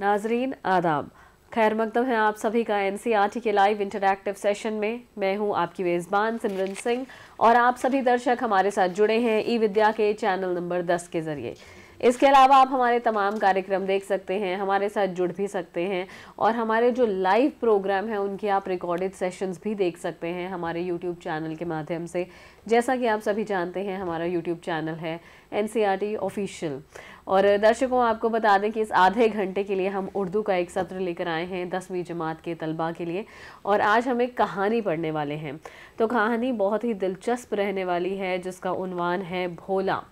नाजरीन आदाब खैर मकदम है आप सभी का एन सी के लाइव इंटरैक्टिव सेशन में मैं हूं आपकी मेज़बान सिमरन सिंह और आप सभी दर्शक हमारे साथ जुड़े हैं ई विद्या के चैनल नंबर 10 के ज़रिए इसके अलावा आप हमारे तमाम कार्यक्रम देख सकते हैं हमारे साथ जुड़ भी सकते हैं और हमारे जो लाइव प्रोग्राम हैं उनके आप रिकॉर्डेड सेशंस भी देख सकते हैं हमारे यूट्यूब चैनल के माध्यम से जैसा कि आप सभी जानते हैं हमारा यूट्यूब चैनल है एन ऑफिशियल e और दर्शकों आपको बता दें कि इस आधे घंटे के लिए हम उर्दू का एक सत्र लेकर आए हैं दसवीं जमात के तलबा के लिए और आज हम एक कहानी पढ़ने वाले हैं तो कहानी बहुत ही दिलचस्प रहने वाली है जिसका उनवान है भोला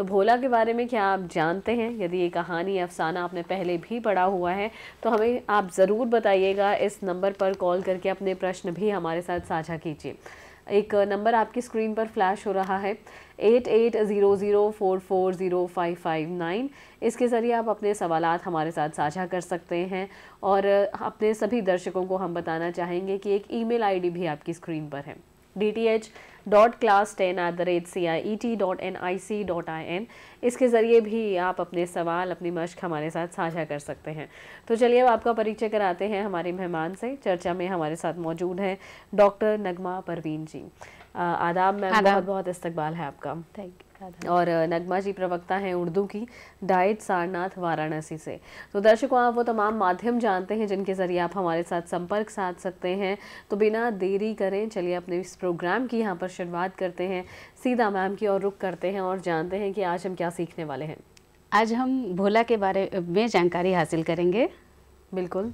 तो भोला के बारे में क्या आप जानते हैं यदि ये कहानी अफसाना आपने पहले भी पढ़ा हुआ है तो हमें आप ज़रूर बताइएगा इस नंबर पर कॉल करके अपने प्रश्न भी हमारे साथ साझा कीजिए एक नंबर आपकी स्क्रीन पर फ्लैश हो रहा है eight eight zero zero four four zero five five nine इसके ज़रिए आप अपने सवाल हमारे साथ साझा कर सकते हैं और अपने सभी दर्शकों को हम बताना चाहेंगे कि एक ईमेल आईडी भी आपकी स्क्रीन पर है D T H dot class ten at the rate C I E T dot N I C dot I N इसके ज़रिए भी आप अपने सवाल अपनी मश्क हमारे साथ साझा कर सकते हैं तो चलिए अब आपका परिचय कराते हैं हमारे मेहमान से चर्चा में हमारे साथ मौजूद हैं डॉक्टर नगमा परवीन जी आदाब मैम बहुत बहुत इस्तबाल है आपका थैंक यू और नगमा जी प्रवक्ता हैं उर्दू की डाइट सारनाथ वाराणसी से तो दर्शकों आप वो तमाम माध्यम जानते हैं जिनके ज़रिए आप हमारे साथ संपर्क साध सकते हैं तो बिना देरी करें चलिए अपने इस प्रोग्राम की यहाँ पर शुरुआत करते हैं सीधा मैम की ओर रुख करते हैं और जानते हैं कि आज हम क्या सीखने वाले हैं आज हम भोला के बारे में जानकारी हासिल करेंगे बिल्कुल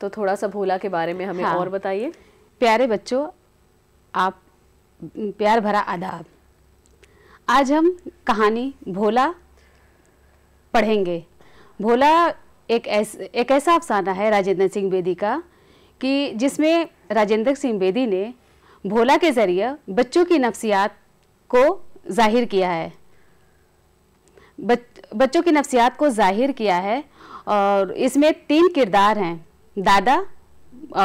तो थोड़ा सा भोला के बारे में हमें हाँ। और बताइए प्यारे बच्चों आप प्यार भरा आदाब आज हम कहानी भोला पढ़ेंगे भोला एक ऐसा एक ऐसा अफसाना है राजेंद्र सिंह बेदी का कि जिसमें राजेंद्र सिंह बेदी ने भोला के ज़रिए बच्चों की नफ्सियात को जाहिर किया है बच, बच्चों की नफ्सियात को जाहिर किया है और इसमें तीन किरदार हैं दादा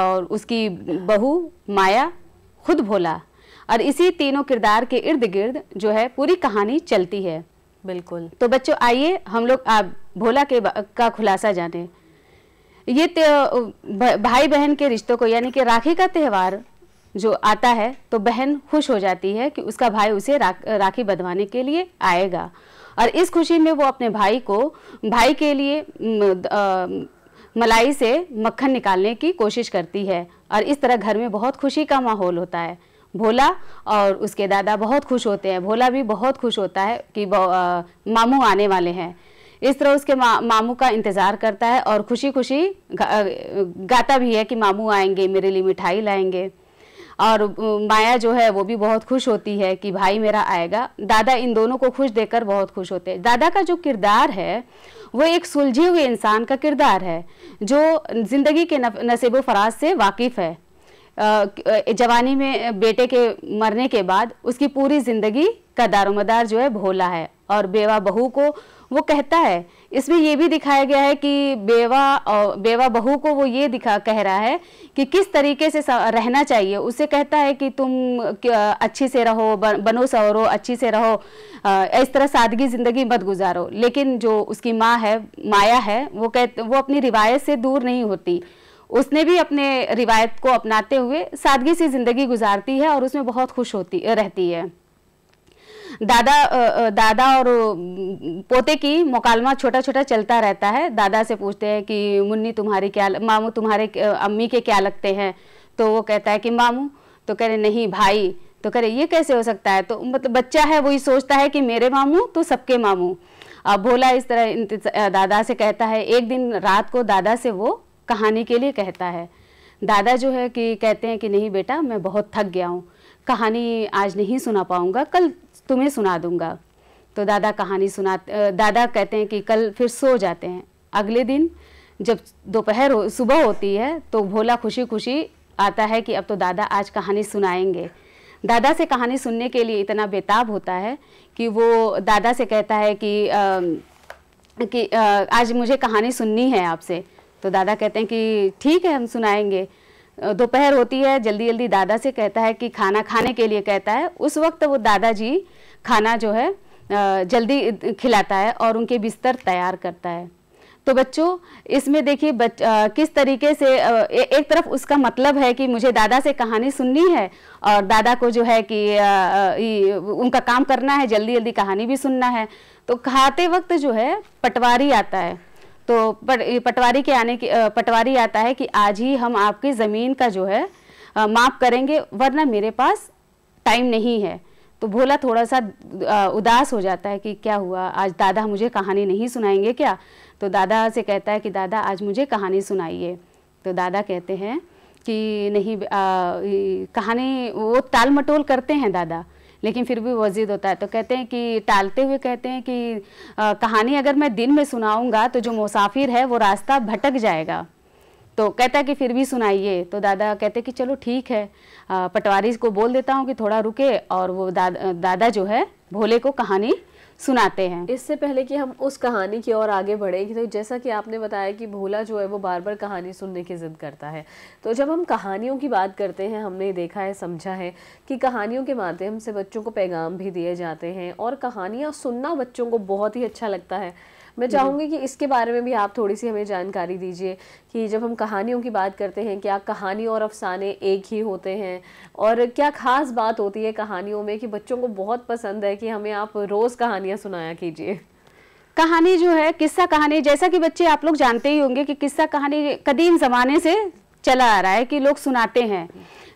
और उसकी बहू माया खुद भोला और इसी तीनों किरदार के इर्द गिर्द जो है पूरी कहानी चलती है बिल्कुल तो बच्चों आइए हम लोग आप भोला के का खुलासा जाने ये भाई बहन के रिश्तों को यानी कि राखी का त्यौहार जो आता है तो बहन खुश हो जाती है कि उसका भाई उसे रा, राखी बंधवाने के लिए आएगा और इस खुशी में वो अपने भाई को भाई के लिए आ, मलाई से मक्खन निकालने की कोशिश करती है और इस तरह घर में बहुत खुशी का माहौल होता है भोला और उसके दादा बहुत खुश होते हैं भोला भी बहुत खुश होता है कि आ, मामू आने वाले हैं इस तरह उसके मा, मामू का इंतज़ार करता है और खुशी खुशी गा, गाता भी है कि मामू आएंगे मेरे लिए मिठाई लाएंगे और माया जो है वो भी बहुत खुश होती है कि भाई मेरा आएगा दादा इन दोनों को खुश देखकर बहुत खुश होते हैं दादा का जो किरदार है वो एक सुलझे हुए इंसान का किरदार है जो ज़िंदगी के नसीबो फराज से वाकिफ़ है जवानी में बेटे के मरने के बाद उसकी पूरी ज़िंदगी का दारोमदार जो है भोला है और बेवा बहू को वो कहता है इसमें ये भी दिखाया गया है कि बेवा और बेवा बहू को वो ये दिखा कह रहा है कि किस तरीके से रहना चाहिए उसे कहता है कि तुम अच्छी से रहो बनो सवरो अच्छी से रहो इस तरह सादगी ज़िंदगी मत गुजारो लेकिन जो उसकी माँ है माया है वो कह वो अपनी रिवायत से दूर नहीं होती उसने भी अपने रिवायत को अपनाते हुए सादगी से ज़िंदगी गुजारती है और उसमें बहुत खुश होती रहती है दादा दादा और पोते की मुकालमा छोटा छोटा चलता रहता है दादा से पूछते हैं कि मुन्नी तुम्हारी क्या मामू तुम्हारे अम्मी के क्या लगते हैं तो वो कहता है कि मामू तो कह रहे नहीं भाई तो कह रहे ये कैसे हो सकता है तो मतलब बच्चा है वही सोचता है कि मेरे मामू तो सबके मामू अब भोला इस तरह दादा से कहता है एक दिन रात को दादा से वो कहानी के लिए कहता है दादा जो है कि कहते हैं कि नहीं बेटा मैं बहुत थक गया हूँ कहानी आज नहीं सुना पाऊँगा कल तुम्हें सुना दूँगा तो दादा कहानी सुना दादा कहते हैं कि कल फिर सो जाते हैं अगले दिन जब दोपहर हो सुबह होती है तो भोला खुशी खुशी आता है कि अब तो दादा आज कहानी सुनाएंगे दादा से कहानी सुनने के लिए इतना बेताब होता है कि वो दादा से कहता है कि आ, कि आ, आज मुझे कहानी सुननी है आपसे तो दादा कहते हैं कि ठीक है हम सुनाएंगे दोपहर होती है जल्दी जल्दी दादा से कहता है कि खाना खाने के लिए कहता है उस वक्त वो दादाजी खाना जो है जल्दी खिलाता है और उनके बिस्तर तैयार करता है तो बच्चों इसमें देखिए बच, आ, किस तरीके से आ, ए, एक तरफ उसका मतलब है कि मुझे दादा से कहानी सुननी है और दादा को जो है कि आ, इ, उनका काम करना है जल्दी जल्दी कहानी भी सुनना है तो खाते वक्त जो है पटवारी आता है तो पट, पटवारी के आने की पटवारी आता है कि आज ही हम आपकी ज़मीन का जो है माफ़ करेंगे वरना मेरे पास टाइम नहीं है तो भोला थोड़ा सा उदास हो जाता है कि क्या हुआ आज दादा मुझे कहानी नहीं सुनाएंगे क्या तो दादा से कहता है कि दादा आज मुझे कहानी सुनाइए तो दादा कहते हैं कि नहीं आ, कहानी वो टाल मटोल करते हैं दादा लेकिन फिर भी वजीद होता है तो कहते हैं कि टालते हुए कहते हैं कि आ, कहानी अगर मैं दिन में सुनाऊंगा तो जो मुसाफिर है वो रास्ता भटक जाएगा तो कहता है कि फिर भी सुनाइए तो दादा कहते कि चलो ठीक है पटवारी को बोल देता हूँ कि थोड़ा रुके और वो दा, दादा जो है भोले को कहानी सुनाते हैं इससे पहले कि हम उस कहानी की ओर आगे बढ़े तो जैसा कि आपने बताया कि भोला जो है वो बार बार कहानी सुनने की ज़िद करता है तो जब हम कहानियों की बात करते हैं हमने देखा है समझा है कि कहानियों के माध्यम से बच्चों को पैगाम भी दिए जाते हैं और कहानियाँ सुनना बच्चों को बहुत ही अच्छा लगता है मैं चाहूँगी कि इसके बारे में भी आप थोड़ी सी हमें जानकारी दीजिए कि जब हम कहानियों की बात करते हैं क्या कहानी और अफसाने एक ही होते हैं और क्या खास बात होती है कहानियों में कि बच्चों को बहुत पसंद है कि हमें आप रोज़ कहानियाँ सुनाया कीजिए कहानी जो है किस्सा कहानी जैसा कि बच्चे आप लोग जानते ही होंगे कि किस्सा कहानी कदीम ज़माने से चला आ रहा है कि लोग सुनाते हैं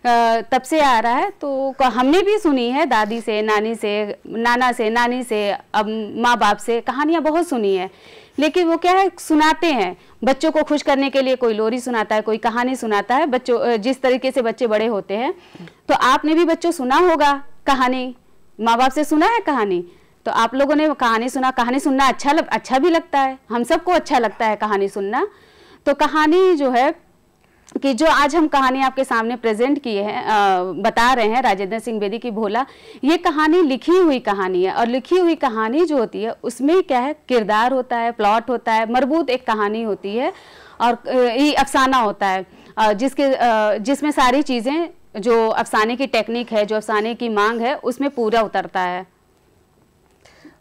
तब से आ रहा है तो हमने भी सुनी है दादी से नानी से नाना से नानी से अब माँ बाप से कहानियाँ बहुत सुनी है लेकिन वो क्या है सुनाते हैं बच्चों को खुश करने के लिए कोई लोरी सुनाता है कोई कहानी सुनाता है बच्चों जिस तरीके से बच्चे बड़े होते हैं तो आपने भी बच्चों सुना होगा कहानी माँ बाप से सुना है कहानी तो आप लोगों ने कहानी सुना कहानी सुनना अच्छा लग, अच्छा भी लगता है हम सबको अच्छा लगता है कहानी सुनना तो कहानी जो है कि जो आज हम कहानी आपके सामने प्रेजेंट किए हैं बता रहे हैं राजेंद्र सिंह बेदी की भोला ये कहानी लिखी हुई कहानी है और लिखी हुई कहानी जो होती है उसमें क्या है किरदार होता है प्लॉट होता है मरबूत एक कहानी होती है और ये अफसाना होता है जिसके जिसमें सारी चीज़ें जो अफसाने की टेक्निक है जो अफसाने की मांग है उसमें पूरा उतरता है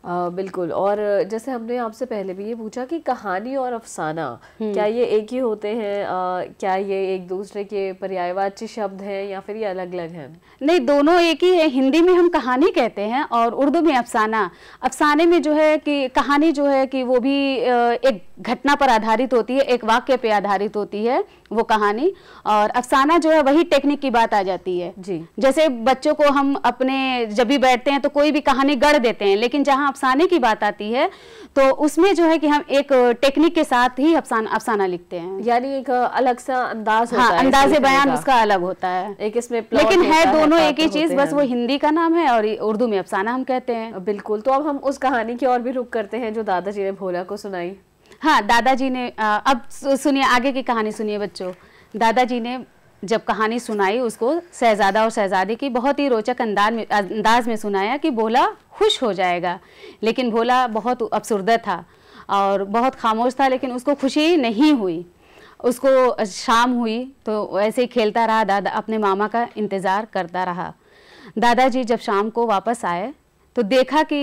आ, बिल्कुल और जैसे हमने आपसे पहले भी ये पूछा कि कहानी और अफसाना हम्म। क्या ये एक ही होते हैं आ, क्या ये एक दूसरे के पर्यायवाची शब्द हैं या फिर ये अलग अलग हैं नहीं दोनों एक ही है हिंदी में हम कहानी कहते हैं और उर्दू में अफसाना अफसाने में जो है कि कहानी जो है कि वो भी एक घटना पर आधारित होती है एक वाक्य पे आधारित होती है वो कहानी और अफसाना जो है वही टेक्निक की बात आ जाती है जी जैसे बच्चों को हम अपने जब भी बैठते हैं तो कोई भी कहानी गढ़ देते हैं लेकिन जहाँ अफसाने की बात आती है तो उसमें जो है कि हम एक टेक्निक के साथ ही अफसाना अफसाना लिखते हैं यानी एक अलग सा अंदाज हाँ, होता हाँ, है अंदाज बयान उसका अलग होता है एक इसमें लेकिन है दोनों एक ही चीज बस वो हिंदी का नाम है और उर्दू में अफसाना हम कहते हैं बिल्कुल तो अब हम उस कहानी की और भी रुख करते हैं जो दादाजी ने भोला को सुनाई हाँ दादाजी ने अब सुनिए आगे की कहानी सुनिए बच्चों दादाजी ने जब कहानी सुनाई उसको शहजादा और शहजादी की बहुत ही रोचक अंदाज में अंदाज में सुनाया कि भोला खुश हो जाएगा लेकिन भोला बहुत अफसरदा था और बहुत खामोश था लेकिन उसको खुशी नहीं हुई उसको शाम हुई तो ऐसे ही खेलता रहा दादा अपने मामा का इंतज़ार करता रहा दादाजी जब शाम को वापस आए तो देखा कि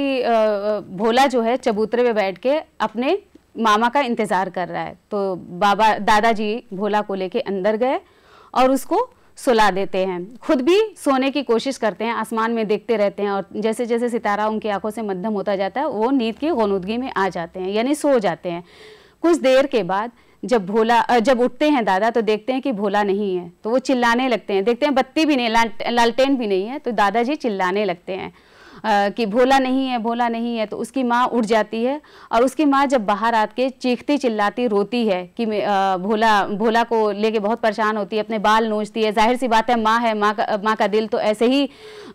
भोला जो है चबूतरे पे बैठ के अपने मामा का इंतज़ार कर रहा है तो बाबा दादाजी भोला को लेके अंदर गए और उसको सुला देते हैं खुद भी सोने की कोशिश करते हैं आसमान में देखते रहते हैं और जैसे जैसे सितारा उनकी आंखों से मध्यम होता जाता है वो नींद की गनुदगी में आ जाते हैं यानी सो जाते हैं कुछ देर के बाद जब भोला जब उठते हैं दादा तो देखते हैं कि भोला नहीं है तो वो चिल्लाने लगते हैं देखते हैं बत्ती भी नहीं लालटेन भी नहीं है तो दादाजी चिल्लाने लगते हैं कि भोला नहीं है भोला नहीं है तो उसकी माँ उठ जाती है और उसकी माँ जब बाहर आ के चीखती चिल्लाती रोती है कि भोला भोला को लेके बहुत परेशान होती है अपने बाल नोचती है जाहिर सी बात है माँ है माँ का माँ का दिल तो ऐसे ही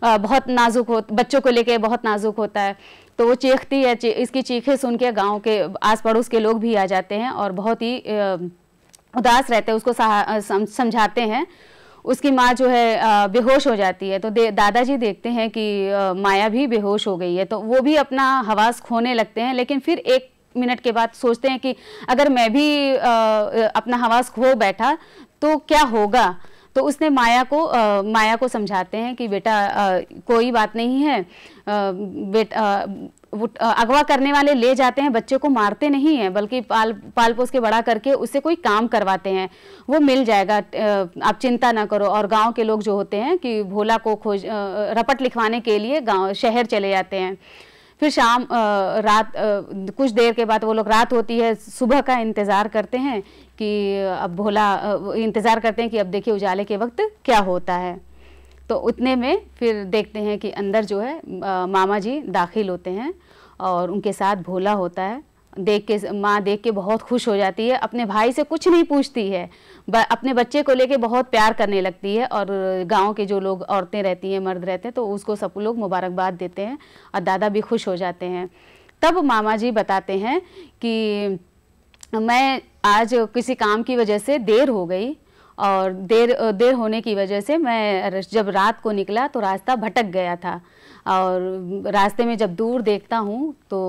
बहुत नाजुक हो बच्चों को लेके बहुत नाजुक होता है तो वो चीखती है चे, इसकी चीखें सुन के गाँव के आस पड़ोस के लोग भी आ जाते हैं और बहुत ही उदास रहते हैं उसको समझाते हैं उसकी माँ जो है बेहोश हो जाती है तो दे, दादाजी देखते हैं कि माया भी बेहोश हो गई है तो वो भी अपना हवास खोने लगते हैं लेकिन फिर एक मिनट के बाद सोचते हैं कि अगर मैं भी आ, अपना हवास खो बैठा तो क्या होगा तो उसने माया को आ, माया को समझाते हैं कि बेटा आ, कोई बात नहीं है आ, बेट, आ, वो अगवा करने वाले ले जाते हैं बच्चे को मारते नहीं हैं बल्कि पाल पाल पोस के बड़ा करके उससे कोई काम करवाते हैं वो मिल जाएगा आप चिंता ना करो और गांव के लोग जो होते हैं कि भोला को खोज रपट लिखवाने के लिए गांव शहर चले जाते हैं फिर शाम रात कुछ देर के बाद वो लोग रात होती है सुबह का इंतज़ार करते हैं कि अब भोला इंतज़ार करते हैं कि अब देखिए उजाले के वक्त क्या होता है तो उतने में फिर देखते हैं कि अंदर जो है आ, मामा जी दाखिल होते हैं और उनके साथ भोला होता है देख के माँ देख के बहुत खुश हो जाती है अपने भाई से कुछ नहीं पूछती है ब, अपने बच्चे को लेके बहुत प्यार करने लगती है और गांव के जो लोग औरतें रहती हैं मर्द रहते हैं तो उसको सब लोग मुबारकबाद देते हैं और दादा भी खुश हो जाते हैं तब मामा जी बताते हैं कि मैं आज किसी काम की वजह से देर हो गई और देर देर होने की वजह से मैं जब रात को निकला तो रास्ता भटक गया था और रास्ते में जब दूर देखता हूँ तो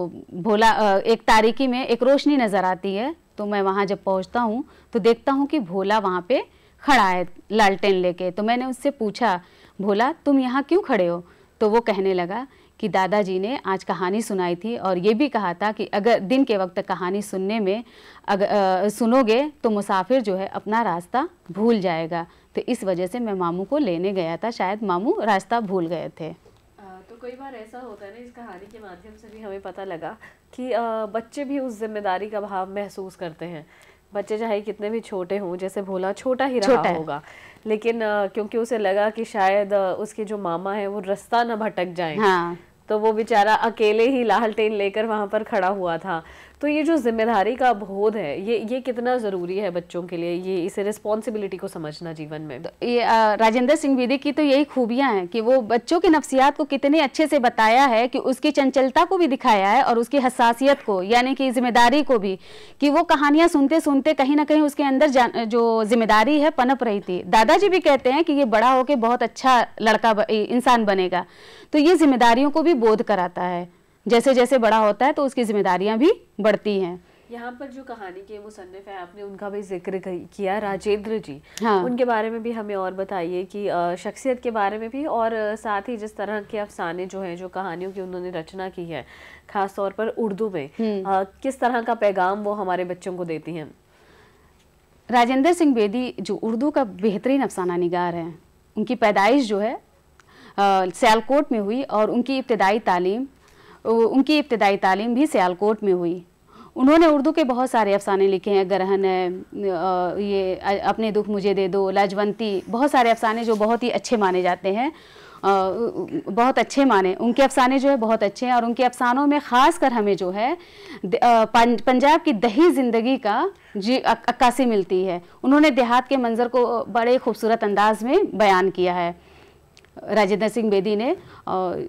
भोला एक तारीकी में एक रोशनी नज़र आती है तो मैं वहाँ जब पहुँचता हूँ तो देखता हूँ कि भोला वहाँ पे खड़ा है लालटेन लेके तो मैंने उससे पूछा भोला तुम यहाँ क्यों खड़े हो तो वो कहने लगा कि दादाजी ने आज कहानी सुनाई थी और ये भी कहा था कि अगर दिन के वक्त कहानी सुनने में अगर आ, सुनोगे तो मुसाफिर जो है अपना रास्ता भूल जाएगा तो इस वजह से मैं मामू को लेने गया था शायद मामू रास्ता भूल गए थे तो कई बार ऐसा होता है ना इस कहानी के माध्यम से भी हमें पता लगा कि बच्चे भी उस जिम्मेदारी का भाव महसूस करते हैं बच्चे चाहे कितने भी छोटे हों जैसे भोला छोटा ही रहा छोटा होगा लेकिन क्योंकि उसे लगा कि शायद उसके जो मामा है वो रास्ता ना भटक जाए हाँ। तो वो बेचारा अकेले ही लालटेन लेकर वहाँ पर खड़ा हुआ था तो ये जो जिम्मेदारी का बोध है ये ये कितना ज़रूरी है बच्चों के लिए ये इसे रिस्पॉन्सिबिलिटी को समझना जीवन में तो ये राजेंद्र सिंह बेदी की तो यही खूबियाँ हैं कि वो बच्चों की नफसियात को कितने अच्छे से बताया है कि उसकी चंचलता को भी दिखाया है और उसकी हसासियत को यानी कि जिम्मेदारी को भी कि वो कहानियाँ सुनते सुनते कहीं ना कहीं उसके अंदर जो जिम्मेदारी है पनप रही थी दादाजी भी कहते हैं कि ये बड़ा होकर बहुत अच्छा लड़का इंसान बनेगा तो ये जिम्मेदारियों को भी भी बोध कराता है जैसे जैसे बड़ा होता है तो उसकी जिम्मेदारियां भी बढ़ती हैं यहाँ पर जो कहानी के मुसनफ़ है आपने उनका भी जिक्र किया राजेंद्र जी हाँ। उनके बारे में भी हमें और बताइए कि शख्सियत के बारे में भी और साथ ही जिस तरह के अफसाने जो हैं जो कहानियों की उन्होंने रचना की है खास तौर पर उर्दू में आ, हम्म। किस तरह का पैगाम वो हमारे बच्चों को देती हैं राजेंद्र सिंह बेदी जो उर्दू का बेहतरीन अफसाना निगार हैं उनकी पैदाइश जो है सयालकोट में हुई और उनकी इब्तदाई तालीम उनकी इब्तदाई तालीम भी सयालकोट में हुई उन्होंने उर्दू के बहुत सारे अफसाने लिखे हैं ग्रहण है ये अपने दुख मुझे दे दो लाजवंती बहुत सारे अफसाने जो बहुत ही अच्छे माने जाते हैं बहुत अच्छे माने उनके अफसाने जो है बहुत अच्छे हैं और उनके अफसानों में ख़ास कर हमें जो है पंजाब की दही ज़िंदगी का जी अक्कासी मिलती है उन्होंने देहात के मंज़र को बड़े खूबसूरत अंदाज में बयान किया है राजेंद्र सिंह बेदी ने और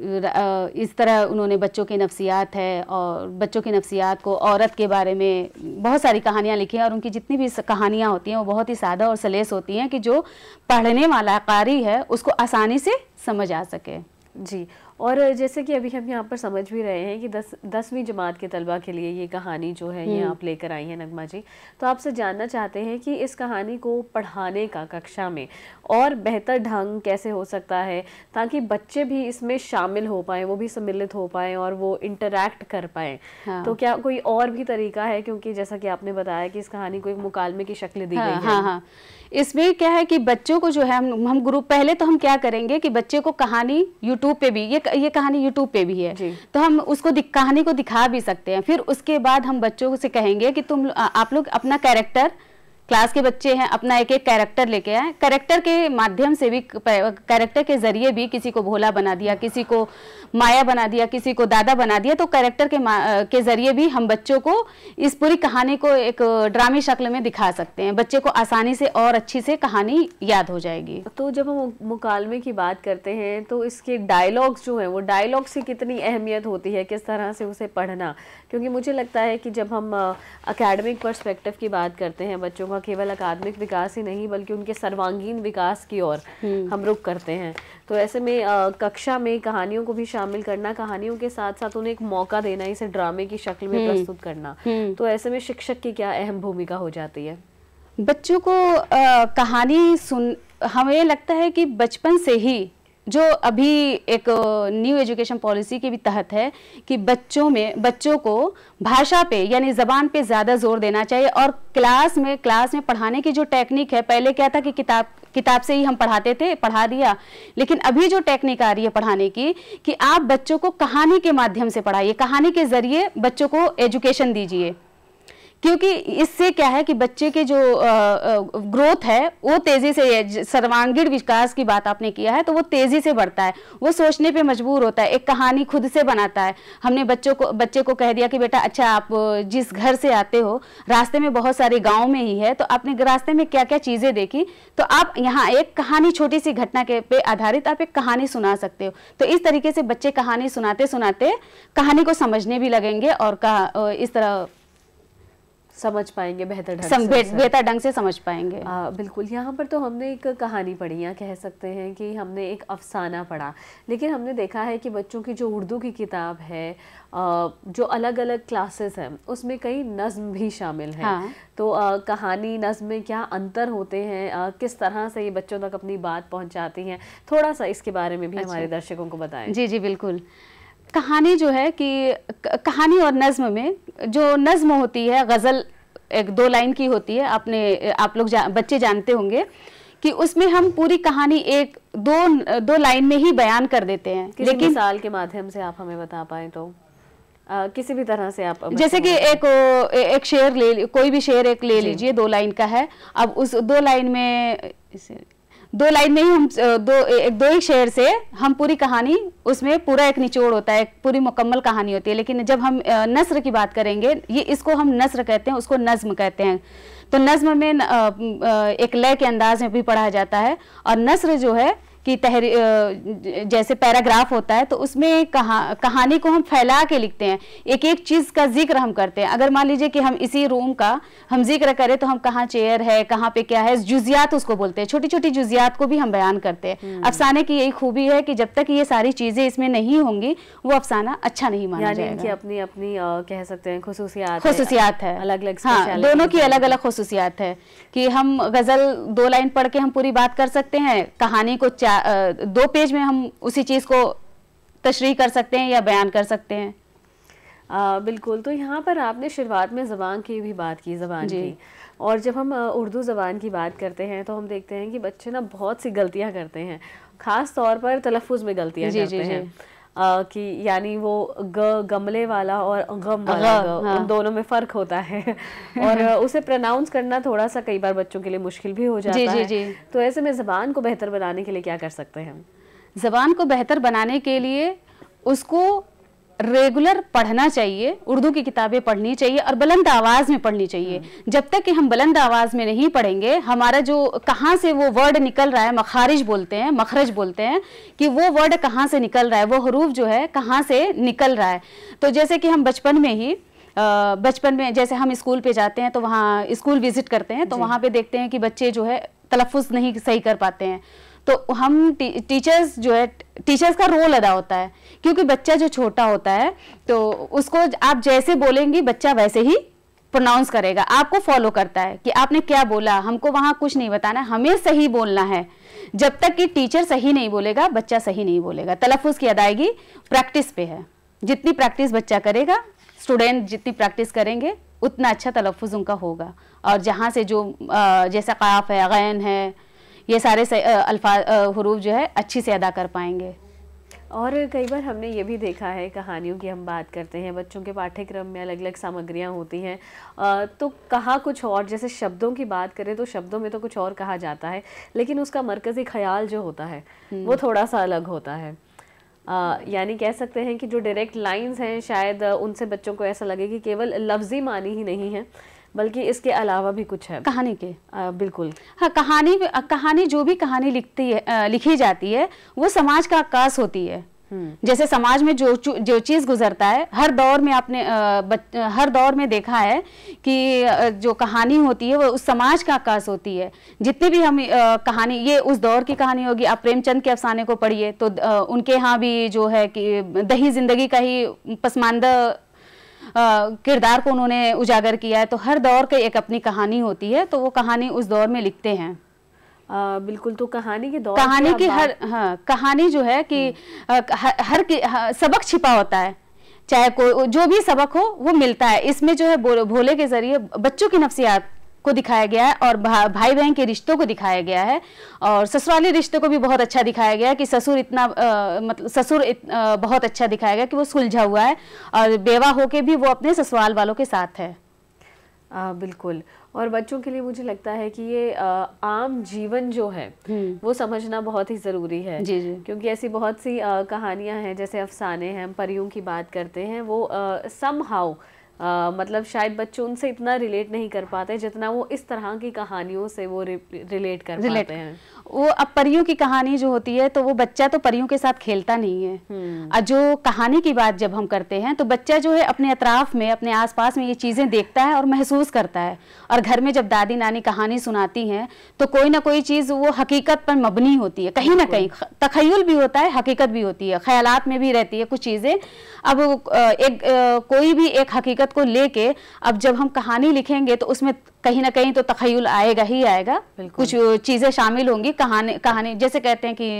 इस तरह उन्होंने बच्चों की नफसियात है और बच्चों की नफसियात को औरत के बारे में बहुत सारी कहानियाँ लिखी हैं और उनकी जितनी भी कहानियाँ होती हैं वो बहुत ही सादा और सलेस होती हैं कि जो पढ़ने वाला कारी है उसको आसानी से समझ आ सके जी और जैसे कि अभी हम यहाँ पर समझ भी रहे हैं कि दस दसवीं जमात के तलबा के लिए ये कहानी जो है ये हम्म। आप लेकर आई हैं नगमा जी तो आपसे जानना चाहते हैं कि इस कहानी को पढ़ाने का कक्षा में और बेहतर ढंग कैसे हो सकता है ताकि बच्चे भी इसमें शामिल हो पाए वो भी सम्मिलित हो पाए और वो इंटरेक्ट कर पाए हाँ। तो क्या कोई और भी तरीका है क्योंकि जैसा कि आपने बताया कि इस कहानी को एक मुकालमे की शक्ल दी हाँ, गई है हाँ, हाँ। इसमें क्या है कि बच्चों को जो है हम हम ग्रुप पहले तो हम क्या करेंगे कि बच्चे को कहानी यूट्यूब पे भी ये ये कहानी यूट्यूब पे भी है तो हम उसको कहानी को दिखा भी सकते हैं फिर उसके बाद हम बच्चों से कहेंगे कि तुम आप लोग अपना कैरेक्टर क्लास के बच्चे हैं अपना एक एक कैरेक्टर लेके आए कैरेक्टर के माध्यम से भी कैरेक्टर के जरिए भी किसी को भोला बना दिया किसी को माया बना दिया किसी को दादा बना दिया तो कैरेक्टर के के जरिए भी हम बच्चों को इस पूरी कहानी को एक ड्रामी शक्ल में दिखा सकते हैं बच्चे को आसानी से और अच्छी से कहानी याद हो जाएगी तो जब हम मुकालमे की बात करते हैं तो इसके डायलॉग्स जो है वो डायलॉग्स की कितनी अहमियत होती है किस तरह से उसे पढ़ना क्योंकि मुझे लगता है कि जब हम अकेडमिक पर्सपेक्टिव की बात करते हैं बच्चों का केवल अकादमिक विकास ही नहीं बल्कि उनके सर्वांगीण विकास की ओर हम्म। हम रुख करते हैं तो ऐसे में आ, कक्षा में कहानियों को भी शामिल करना कहानियों के साथ साथ उन्हें एक मौका देना इसे ड्रामे की शक्ल में हम्म। प्रस्तुत करना हम्म। तो ऐसे में शिक्षक की क्या अहम भूमिका हो जाती है बच्चों को आ, कहानी सुन हमें लगता है कि बचपन से ही जो अभी एक न्यू एजुकेशन पॉलिसी के भी तहत है कि बच्चों में बच्चों को भाषा पे यानी ज़बान पे ज़्यादा जोर देना चाहिए और क्लास में क्लास में पढ़ाने की जो टेक्निक है पहले क्या था कि किताब किताब से ही हम पढ़ाते थे पढ़ा दिया लेकिन अभी जो टेक्निक आ रही है पढ़ाने की कि आप बच्चों को कहानी के माध्यम से पढ़ाइए कहानी के ज़रिए बच्चों को एजुकेशन दीजिए क्योंकि इससे क्या है कि बच्चे के जो ग्रोथ है वो तेज़ी से सर्वांगीण विकास की बात आपने किया है तो वो तेज़ी से बढ़ता है वो सोचने पे मजबूर होता है एक कहानी खुद से बनाता है हमने बच्चों को बच्चे को कह दिया कि बेटा अच्छा आप जिस घर से आते हो रास्ते में बहुत सारे गाँव में ही है तो आपने रास्ते में क्या क्या चीज़ें देखी तो आप यहाँ एक कहानी छोटी सी घटना के पे आधारित आप एक कहानी सुना सकते हो तो इस तरीके से बच्चे कहानी सुनाते सुनाते कहानी को समझने भी लगेंगे और इस तरह समझ पाएंगे बेहतर ढंग से बेहतर ढंग से समझ पाएंगे आ, बिल्कुल यहाँ पर तो हमने एक कहानी पढ़ी या कह सकते हैं कि हमने एक अफसाना पढ़ा लेकिन हमने देखा है कि बच्चों की जो उर्दू की किताब है आ, जो अलग अलग क्लासेस हैं उसमें कई नज्म भी शामिल हैं हाँ। तो आ, कहानी नज्म में क्या अंतर होते हैं आ, किस तरह से ये बच्चों तक अपनी बात पहुँचाती हैं थोड़ा सा इसके बारे में भी अच्छा। हमारे दर्शकों को बताएं जी जी बिल्कुल कहानी जो है कि कहानी और नज्म में जो नज्म होती है गज़ल एक दो लाइन की होती है आपने आप लोग जा, बच्चे जानते होंगे कि उसमें हम पूरी कहानी एक दो दो लाइन में ही बयान कर देते हैं लेकिन साल के माध्यम से आप हमें बता पाए तो आ, किसी भी तरह से आप जैसे कि एक एक शेर ले कोई भी शेर एक ले लीजिए दो लाइन का है अब उस दो लाइन में इसे दो लाइन में ही हम दो एक दो ही शेर से हम पूरी कहानी उसमें पूरा एक निचोड़ होता है एक पूरी मुकम्मल कहानी होती है लेकिन जब हम नसर की बात करेंगे ये इसको हम नसर कहते हैं उसको नज्म कहते हैं तो नज़म में एक लय के अंदाज में भी पढ़ा जाता है और नसर जो है की तहरी जैसे पैराग्राफ होता है तो उसमें कहा कहानी को हम फैला के लिखते हैं एक एक चीज़ का जिक्र हम करते हैं अगर मान लीजिए कि हम इसी रूम का हम जिक्र करें तो हम कहाँ चेयर है कहाँ पे क्या है जुजियात उसको बोलते हैं छोटी छोटी जुजियात को भी हम बयान करते हैं हम्म। अफसाने की यही खूबी है कि जब तक ये सारी चीज़ें इसमें नहीं होंगी वो अफसाना अच्छा नहीं माना जाएगा अपनी अपनी कह सकते हैं खसूसियात खसूसियात है अलग अलग हाँ दोनों की अलग अलग खसूसियात है कि हम गज़ल दो लाइन पढ़ के हम पूरी बात कर सकते हैं कहानी को चार दो पेज में हम उसी चीज़ को तशरी कर सकते हैं या बयान कर सकते हैं आ, बिल्कुल तो यहाँ पर आपने शुरुआत में ज़बान की भी बात की ज़बान की और जब हम उर्दू ज़बान की बात करते हैं तो हम देखते हैं कि बच्चे ना बहुत सी गलतियाँ करते हैं ख़ास तौर पर तलफ़ में गलतियाँ करते जी, हैं जी. कि यानी वो ग गमले वाला और गम वाला ग, हाँ। उन दोनों में फर्क होता है और उसे प्रोनाउंस करना थोड़ा सा कई बार बच्चों के लिए मुश्किल भी हो जाता जी, है जी, तो ऐसे में जबान को बेहतर बनाने के लिए क्या कर सकते हैं जबान को बेहतर बनाने के लिए उसको रेगुलर पढ़ना चाहिए उर्दू की किताबें पढ़नी चाहिए और बुलंद आवाज़ में पढ़नी चाहिए हम्म। जब तक कि हम बुलंद आवाज़ में नहीं पढ़ेंगे हमारा जो कहाँ से वो वर्ड निकल रहा है मखारिज बोलते हैं मखरज बोलते हैं कि वो वर्ड कहाँ से निकल रहा है वो हरूफ जो है कहाँ से निकल रहा है तो जैसे कि हम बचपन में ही बचपन में जैसे हम स्कूल पे जाते हैं तो वहाँ स्कूल विजिट करते हैं तो वहाँ पे देखते हैं कि बच्चे जो है तलफ़ नहीं सही कर पाते हैं तो हम टी, टीचर्स जो है टीचर्स का रोल अदा होता है क्योंकि बच्चा जो छोटा होता है तो उसको आप जैसे बोलेंगी बच्चा वैसे ही प्रोनाउंस करेगा आपको फॉलो करता है कि आपने क्या बोला हमको वहाँ कुछ नहीं बताना हमें सही बोलना है जब तक कि टीचर सही नहीं बोलेगा बच्चा सही नहीं बोलेगा तलफुज की अदायगी प्रैक्टिस पे है जितनी प्रैक्टिस बच्चा करेगा स्टूडेंट जितनी प्रैक्टिस करेंगे उतना अच्छा तलफुज उनका होगा और जहाँ से जो जैसा काफ है गैन है ये सारे अल्फा हरूफ जो है अच्छी से अदा कर पाएंगे और कई बार हमने ये भी देखा है कहानियों की हम बात करते हैं बच्चों के पाठ्यक्रम में अलग अलग सामग्रियाँ होती हैं तो कहा कुछ और जैसे शब्दों की बात करें तो शब्दों में तो कुछ और कहा जाता है लेकिन उसका मरकज़ी ख्याल जो होता है हम्म। वो थोड़ा सा अलग होता है यानी कह सकते हैं कि जो डायरेक्ट लाइंस हैं शायद उनसे बच्चों को ऐसा लगे कि केवल लफ्ज़ी मानी ही नहीं है बल्कि इसके अलावा भी कुछ है कहानी के आ, बिल्कुल हाँ कहानी कहानी जो भी कहानी लिखती है लिखी जाती है वो समाज का आकाश होती है हम्म। जैसे समाज में जो जो चीज़ गुजरता है हर दौर में आपने हर दौर में देखा है कि जो कहानी होती है वो उस समाज का आकाश होती है जितनी भी हम कहानी ये उस दौर की कहानी होगी आप प्रेमचंद के अफसाने को पढ़िए तो उनके यहाँ भी जो है कि दही जिंदगी का ही पसमानदा किरदार को उन्होंने उजागर किया है तो हर दौर की एक अपनी कहानी होती है तो वो कहानी उस दौर में लिखते हैं आ, बिल्कुल तो कहानी के दौर कहानी की हर हाँ कहानी जो है कि आ, हम्म। हर, की हर, सबक छिपा होता है चाहे कोई जो भी सबक हो वो मिलता है इसमें जो है भोले के जरिए बच्चों की नफसियात को दिखाया गया है और भा, भाई बहन के रिश्तों को दिखाया गया है और ससुराली रिश्ते को भी बहुत अच्छा दिखाया गया है कि ससुर इतना मतलब ससुर इत, आ, बहुत अच्छा दिखाया गया कि वो सुलझा हुआ है और बेवा होके भी वो अपने ससुराल वालों के साथ है आ, बिल्कुल और बच्चों के लिए मुझे लगता है कि ये आ, आम जीवन जो है हम्म। वो समझना बहुत ही ज़रूरी है जी जी क्योंकि ऐसी बहुत सी कहानियां हैं जैसे अफसाने हैं परियों की बात करते हैं वो सम हाउ आ, मतलब शायद बच्चे उनसे इतना रिलेट नहीं कर पाते जितना वो इस तरह की कहानियों से वो रिलेट कर रिलेट पाते हैं वो अब परियों की कहानी जो होती है तो वो बच्चा तो परियों के साथ खेलता नहीं है हम्म। और जो कहानी की बात जब हम करते हैं तो बच्चा जो है अपने अतराफ में अपने आसपास में ये चीज़ें देखता है और महसूस करता है और घर में जब दादी नानी कहानी सुनाती हैं तो कोई ना कोई चीज़ वो हकीकत पर मबनी होती है कहीं ना कहीं तखयल भी होता है हकीकत भी होती है ख्यालात में भी रहती है कुछ चीज़ें अब एक कोई भी एक हकीकत को लेके अब जब हम कहानी लिखेंगे तो उसमें कहीं ना कहीं तो तखयल आएगा ही आएगा कुछ चीज़ें शामिल होंगी कहानी कहानी जैसे कहते हैं कि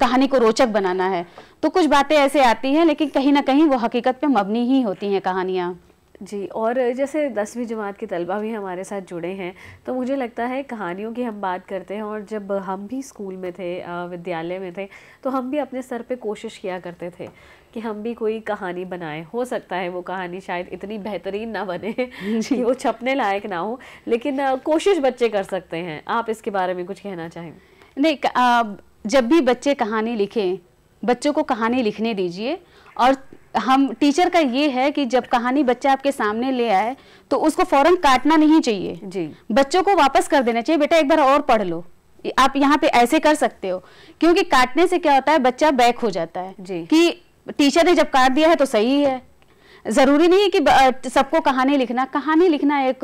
कहानी को रोचक बनाना है तो कुछ बातें ऐसे आती हैं लेकिन कहीं ना कहीं वो हकीकत पे मबनी ही होती हैं कहानियाँ जी और जैसे दसवीं जमात के तलबा भी हमारे साथ जुड़े हैं तो मुझे लगता है कहानियों की हम बात करते हैं और जब हम भी स्कूल में थे विद्यालय में थे तो हम भी अपने सर पे कोशिश किया करते थे कि हम भी कोई कहानी बनाएं हो सकता है वो कहानी शायद इतनी बेहतरीन ना बने कि वो छपने लायक ना हो लेकिन कोशिश बच्चे कर सकते हैं आप इसके बारे में कुछ कहना चाहें नहीं जब भी बच्चे कहानी लिखें बच्चों को कहानी लिखने दीजिए और हम टीचर का ये है कि जब कहानी बच्चा आपके सामने ले आए तो उसको फौरन काटना नहीं चाहिए जी बच्चों को वापस कर देना चाहिए बेटा एक बार और पढ़ लो आप यहाँ पे ऐसे कर सकते हो क्योंकि काटने से क्या होता है बच्चा बैक हो जाता है जी कि टीचर ने जब काट दिया है तो सही है ज़रूरी नहीं है कि सबको कहानी लिखना कहानी लिखना एक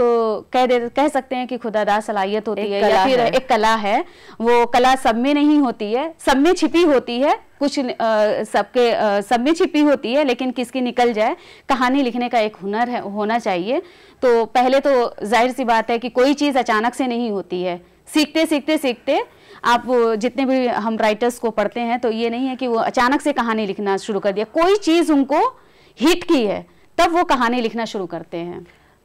कह दे कह सकते हैं कि खुदादा सलाहियत होती है या फिर है। एक कला है वो कला सब में नहीं होती है सब में छिपी होती है कुछ सबके सब में छिपी होती है लेकिन किसकी निकल जाए कहानी लिखने का एक हुनर है होना चाहिए तो पहले तो जाहिर सी बात है कि कोई चीज़ अचानक से नहीं होती है सीखते सीखते सीखते आप जितने भी हम राइटर्स को पढ़ते हैं तो ये नहीं है कि वो अचानक से कहानी लिखना शुरू कर दिया कोई चीज़ उनको हिट की है तब वो कहानी लिखना शुरू करते हैं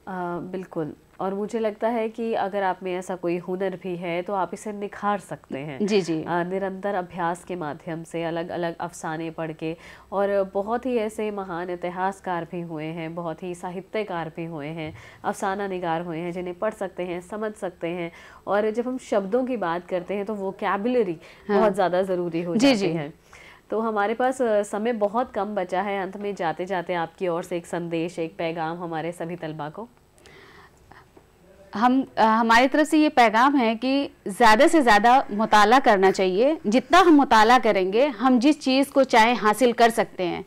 आ, बिल्कुल और मुझे लगता है कि अगर आप में ऐसा कोई हुनर भी है तो आप इसे निखार सकते हैं जी जी निरंतर अभ्यास के माध्यम से अलग अलग अफसाने पढ़ के और बहुत ही ऐसे महान इतिहासकार भी हुए हैं बहुत ही साहित्यकार भी हुए हैं अफसाना निगार हुए हैं जिन्हें पढ़ सकते हैं समझ सकते हैं और जब हम शब्दों की बात करते हैं तो वो कैबलरी हाँ। बहुत ज़्यादा ज़रूरी हो जी, जी है तो हमारे पास समय बहुत कम बचा है अंत में जाते जाते आपकी ओर से एक संदेश एक पैगाम हमारे सभी तलबा को हम हमारी तरफ से ये पैगाम है कि ज़्यादा से ज़्यादा मताल करना चाहिए जितना हम मताल करेंगे हम जिस चीज़ को चाहें हासिल कर सकते हैं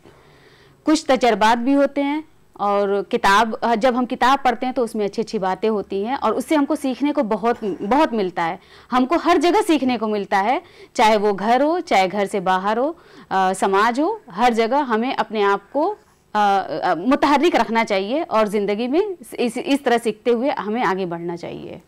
कुछ तजर्बात भी होते हैं और किताब जब हम किताब पढ़ते हैं तो उसमें अच्छी अच्छी बातें होती हैं और उससे हमको सीखने को बहुत बहुत मिलता है हमको हर जगह सीखने को मिलता है चाहे वो घर हो चाहे घर से बाहर हो आ, समाज हो हर जगह हमें अपने आप को मुतहरक रखना चाहिए और ज़िंदगी में इस इस तरह सीखते हुए हमें आगे बढ़ना चाहिए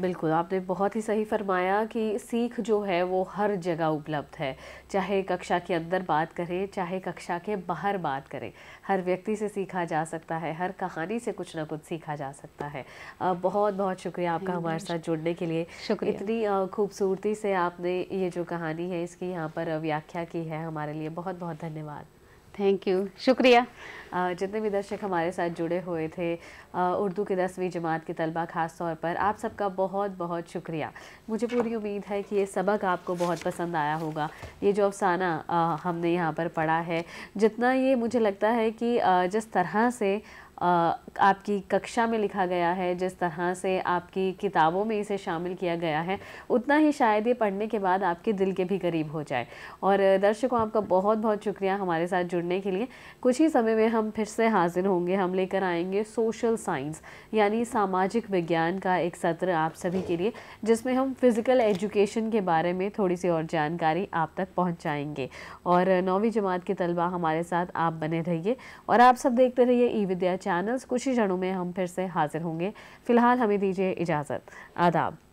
बिल्कुल आपने बहुत ही सही फरमाया कि सीख जो है वो हर जगह उपलब्ध है चाहे कक्षा के अंदर बात करें चाहे कक्षा के बाहर बात करें हर व्यक्ति से सीखा जा सकता है हर कहानी से कुछ ना कुछ सीखा जा सकता है बहुत बहुत शुक्रिया आपका हमारे साथ जुड़ने के लिए शुक्रिया इतनी खूबसूरती से आपने ये जो कहानी है इसकी यहाँ पर व्याख्या की है हमारे लिए बहुत बहुत धन्यवाद थैंक यू शुक्रिया जितने भी दर्शक हमारे साथ जुड़े हुए थे उर्दू के दसवीं जमात के तलबा ख़ास तौर पर आप सबका बहुत बहुत शुक्रिया मुझे पूरी उम्मीद है कि ये सबक आपको बहुत पसंद आया होगा ये जो अफसाना हमने यहाँ पर पढ़ा है जितना ये मुझे लगता है कि जिस तरह से आपकी कक्षा में लिखा गया है जिस तरह से आपकी किताबों में इसे शामिल किया गया है उतना ही शायद ये पढ़ने के बाद आपके दिल के भी करीब हो जाए और दर्शकों आपका बहुत बहुत शुक्रिया हमारे साथ जुड़ने के लिए कुछ ही समय में हम फिर से हाजिर होंगे हम लेकर आएंगे सोशल साइंस यानी सामाजिक विज्ञान का एक सत्र आप सभी के लिए जिसमें हम फिज़िकल एजुकेशन के बारे में थोड़ी सी और जानकारी आप तक पहुँचाएँगे और नौवीं जमात के तलबा हमारे साथ आप बने रहिए और आप सब देखते रहिए ई विद्या चैनल चैनल्स कुछ ही क्षणों में हम फिर से हाजिर होंगे फिलहाल हमें दीजिए इजाज़त आदाब